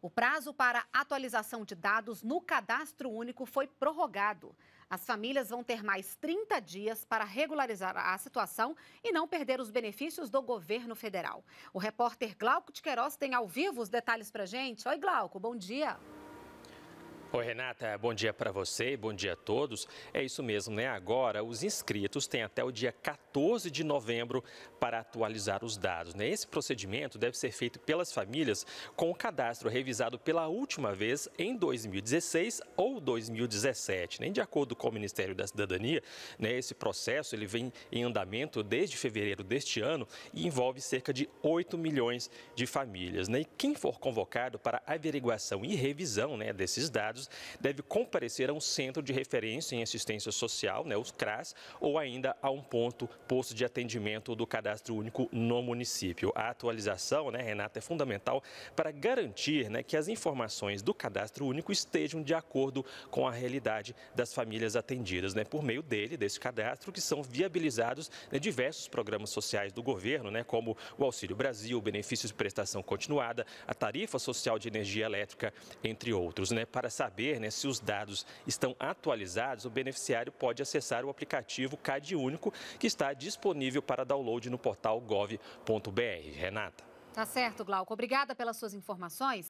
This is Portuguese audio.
O prazo para atualização de dados no cadastro único foi prorrogado. As famílias vão ter mais 30 dias para regularizar a situação e não perder os benefícios do governo federal. O repórter Glauco de Queiroz tem ao vivo os detalhes para gente. Oi, Glauco, bom dia. Oi, Renata, bom dia para você, bom dia a todos. É isso mesmo, né? Agora, os inscritos têm até o dia 14 de novembro para atualizar os dados. Né? Esse procedimento deve ser feito pelas famílias com o cadastro revisado pela última vez em 2016 ou 2017. Né? De acordo com o Ministério da Cidadania, né, esse processo ele vem em andamento desde fevereiro deste ano e envolve cerca de 8 milhões de famílias. Né? E quem for convocado para averiguação e revisão né, desses dados, deve comparecer a um centro de referência em assistência social, né, os CRAS, ou ainda a um ponto posto de atendimento do cadastro único no município. A atualização, né, Renata, é fundamental para garantir né, que as informações do cadastro único estejam de acordo com a realidade das famílias atendidas. Né, por meio dele, desse cadastro, que são viabilizados né, diversos programas sociais do governo, né, como o Auxílio Brasil, benefícios de prestação continuada, a tarifa social de energia elétrica, entre outros. Né, para saber saber né, se os dados estão atualizados, o beneficiário pode acessar o aplicativo CAD Único, que está disponível para download no portal gov.br. Renata. Tá certo, Glauco. Obrigada pelas suas informações.